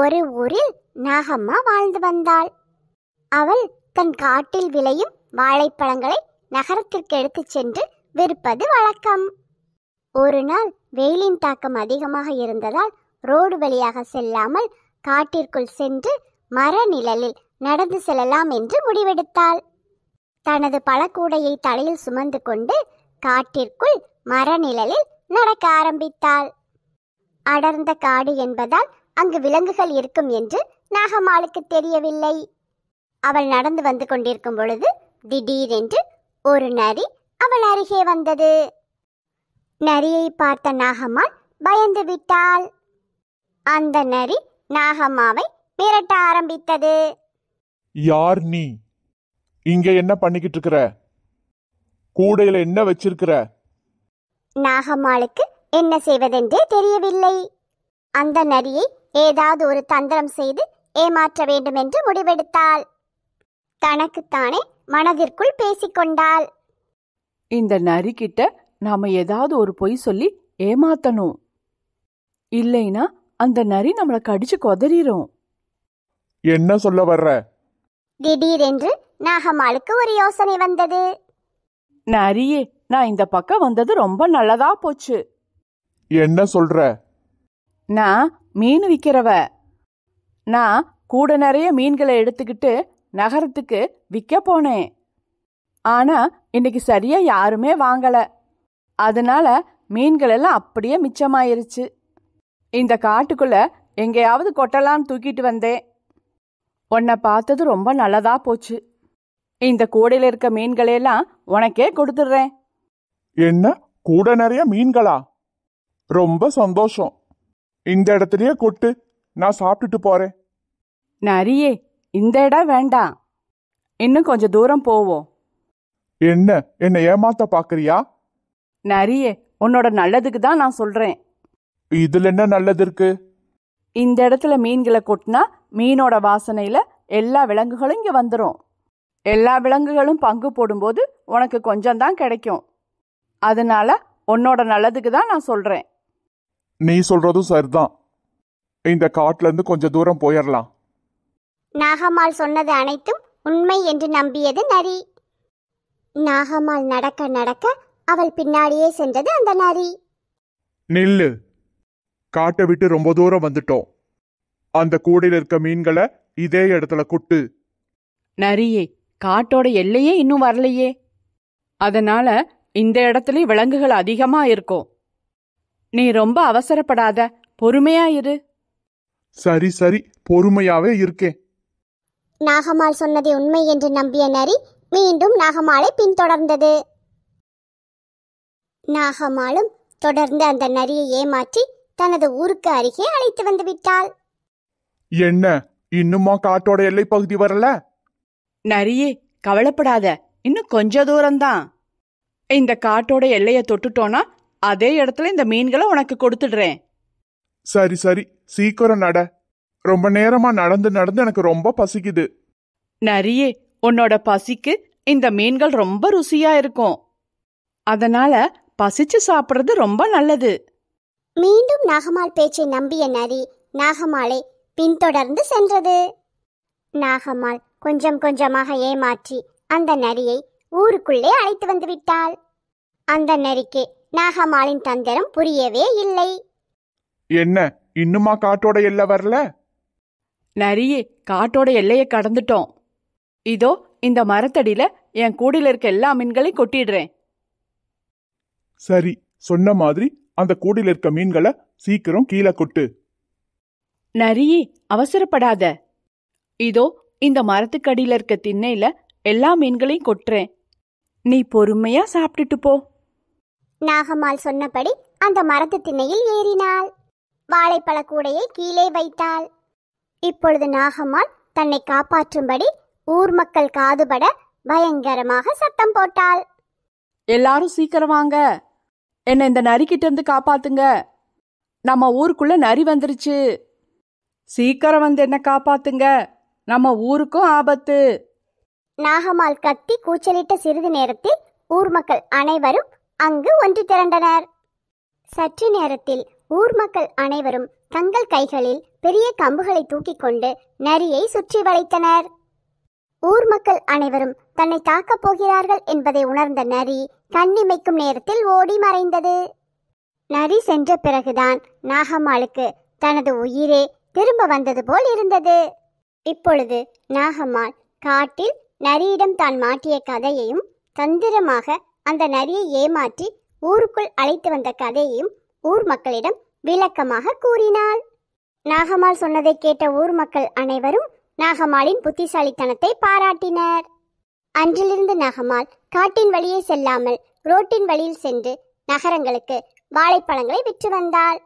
ஒரு ஊரில் நாகம்மா வாழ்ந்து வந்தாள் அவள் தன் காட்டில் விளையும் வாழைப்பழங்களை நகரத்திற்கு எடுத்துச் சென்று விற்பது வழக்கம் ஒரு நாள் வெயிலின் தாக்கம் அதிகமாக இருந்ததால் ரோடு வழியாக செல்லாமல் காட்டிற்குள் சென்று மர நிழலில் நடந்து செல்லலாம் என்று முடிவெடுத்தாள் தனது பழக்கூடையை தலையில் சுமந்து கொண்டு காட்டிற்குள் மரநிழலில் நடக்க ஆரம்பித்தாள் அடர்ந்த காடு என்பதால் அங்கு விலங்குகள் இருக்கும் என்று நாகம்மாளுக்கு தெரியவில்லை அவள் நடந்து வந்து கொண்டிருக்கும் பொழுது திடீரென்று ஒரு நரி அவள் அருகே வந்தது நரியை பார்த்த நாகம்மாள் பயந்து விட்டாள் அந்த நரி நாகம்மாவை மிரட்ட ஆரம்பித்தது யார் நீ இங்க என்ன பண்ணிக்கிட்டு இருக்கிற கூடையில என்ன வச்சிருக்கிற நாகம்மாளுக்கு என்ன செய்வதென்றே தெரியவில்லை அந்த நரியை ஏதாவது ஒரு தந்திரம் செய்து ஏமாற்ற வேண்டும் என்று முடிவெடுத்தாள் தனக்குத்தானே மனதிற்குள் பேசிக்கொண்டாள் இந்த நரிக்கிட்ட நாம ஏதாவது ஒரு பொய் சொல்லி ஏமாத்தணும் இல்லைனா அந்த நரி நம்மளை கடிச்சு கொதறிடும் என்ன சொல்ல வர்ற திடீரென்று நாகம்மாளுக்கு ஒரு யோசனை வந்தது நரியே நான் இந்த பக்கம் வந்தது ரொம்ப நல்லதா போச்சு என்ன சொல்ற நான் மீன் விற்கிறவ நான் கூட நிறைய மீன்களை எடுத்துக்கிட்டு நகரத்துக்கு விற்க போனேன் ஆனா இன்னைக்கு சரியா யாருமே வாங்கல அதனால மீன்கள் எல்லாம் அப்படியே மிச்சமாயிருச்சு இந்த காட்டுக்குள்ள எங்கேயாவது கொட்டலான்னு தூக்கிட்டு வந்தேன் உன்னை பார்த்தது ரொம்ப நல்லதா போச்சு இந்த கூடையில் இருக்க மீன்களையெல்லாம் உனக்கே கொடுத்துடுறேன் என்ன கூட நிறைய மீன்களா ரொம்ப சந்தோஷம் இந்த இடத்துலயே கொட்டு நான் சாப்பிட்டுட்டு போறேன் நரியே இந்த இடம் வேண்டாம் இன்னும் கொஞ்சம் தூரம் போவோம் என்ன என்னை ஏமாத்த பாக்குறியா நரியே உன்னோட நல்லதுக்கு தான் நான் சொல்றேன் இதுல என்ன நல்லது இருக்கு இந்த இடத்துல மீன்களை கொட்டினா மீனோட வாசனையில எல்லா விலங்குகளும் இங்க வந்துடும் எல்லா விலங்குகளும் பங்கு போடும்போது உனக்கு கொஞ்சம் தான் கிடைக்கும் அதனால உன்னோட நல்லதுக்கு தான் நான் சொல்றேன் நீ சொல்றதும் சரிதான் இந்த காட்டுல இருந்து கொஞ்சம் தூரம் போயிடலாம் நாகம்மாள் சொன்னது அனைத்தும் உண்மை என்று நம்பியது நரி நாகம்மாள் நடக்க நடக்க அவள் பின்னாடியே சென்றது அந்த நரி நில்லு காட்டை விட்டு ரொம்ப தூரம் வந்துட்டோம் அந்த கூடையில் இருக்க மீன்களை இதே இடத்துல குட்டு நரியே காட்டோட எல்லையே இன்னும் வரலையே அதனால இந்த இடத்துல விலங்குகள் அதிகமா இருக்கும் நீ ரொம்ப அவசரப்படாத பொறுமையா இரு சரி சரி பொறுமையாவே இருக்கேன் நாகமால் சொன்னதை உண்மை என்று நம்பிய நரி மீண்டும் நாகமாலை பின்தொடர்ந்தது நாகமாலும் தொடர்ந்து அந்த நரியை ஏமாற்றி தனது ஊருக்கு அருகே அழைத்து வந்து விட்டாள் என்ன இன்னுமா காட்டோட எல்லை பகுதி வரல நரியே கவலைப்படாத இன்னும் கொஞ்ச தூரம்தான் இந்த காட்டோட எல்லையை தொட்டுட்டோன்னா அதே இடத்துல இந்த மீன்களை உனக்கு கொடுத்துடுறேன் சரி சரி சீக்கிரம் நட ரொம்ப நேரமா நடந்து நடந்து எனக்கு ரொம்ப பசிக்குது நரியே உன்னோட பசிக்கு இந்த மீன்கள் ரொம்ப ருசியா இருக்கும் அதனால பசிச்சு சாப்பிடுறது ரொம்ப நல்லது மீண்டும் நாகமால் பேச்சை நம்பிய நரி நாகமாலை பின்தொடர்ந்து சென்றது நாகமால் கொஞ்சம் கொஞ்சமாக ஏமாற்றி அந்த நரியை ஊருக்குள்ளே அழைத்து வந்து விட்டாள் அந்த நரிக்கு நாகம்மாளின் தந்திரம் புரியவே இல்லை என்ன இன்னுமா காட்டோட எல்லை வரல நரியே காட்டோட எல்லையை கடந்துட்டோம் இதோ இந்த மரத்தடியில என் கூடில இருக்க எல்லா மீன்களையும் கொட்டிடுறேன் சரி சொன்ன மாதிரி அந்த கூடில இருக்க மீன்களை சீக்கிரம் கீழே கொட்டு நரியே அவசரப்படாத இதோ இந்த மரத்துக்கடியில இருக்க திண்ணையில எல்லா மீன்களையும் கொட்டுறேன் நீ பொறுமையா சாப்பிட்டுட்டு போ நாகம்மாள் சொன்னபடி அந்த மரத்து திண்ணையில் ஏறினாள் வாழைப்பழ கூடையை கீழே வைத்தாள் இப்பொழுது நாகம்மாள் தன்னை காப்பாற்றும்படி ஊர் மக்கள் காதுபட பயங்கரமாக சத்தம் போட்டாள் எல்லாரும் சீக்கிரம் வாங்க என்ன இந்த நரிக்கிட்ட இருந்து காப்பாத்துங்க நம்ம ஊருக்குள்ள நரி வந்துருச்சு சீக்கிரம் வந்து என்ன காப்பாத்துங்க நம்ம ஊருக்கும் ஆபத்து நாகம்மாள் கத்தி கூச்சலிட்ட சிறிது நேரத்தில் ஊர் மக்கள் அனைவரும் அங்கு ஒன்று திரண்டனர் சற்று நேரத்தில் ஊர் மக்கள் அனைவரும் தங்கள் கைகளில் பெரிய கம்புகளை தூக்கிக் கொண்டு நரியை சுற்றி வளைத்தனர் ஊர் மக்கள் அனைவரும் தன்னை தாக்கப் போகிறார்கள் என்பதை உணர்ந்த நரி கண்ணிமைக்கும் நேரத்தில் ஓடி மறைந்தது நரி சென்ற பிறகுதான் நாகம்மாளுக்கு தனது உயிரே திரும்ப வந்தது போல் இருந்தது இப்பொழுது நாகம்மாள் காட்டில் நரியிடம் தான் மாட்டிய கதையையும் தந்திரமாக அந்த நரியை ஏமாற்றி ஊருக்குள் அழைத்து வந்த கதையையும் ஊர் மக்களிடம் விளக்கமாக கூறினாள் நாகமால் சொன்னதை கேட்ட ஊர் மக்கள் அனைவரும் நாகமாலின் புத்திசாலித்தனத்தை பாராட்டினர் அன்றிலிருந்து நாகமால் காட்டின் வழியே செல்லாமல் ரோட்டின் வழியில் சென்று நகரங்களுக்கு வாழைப்பழங்களை விற்று வந்தாள்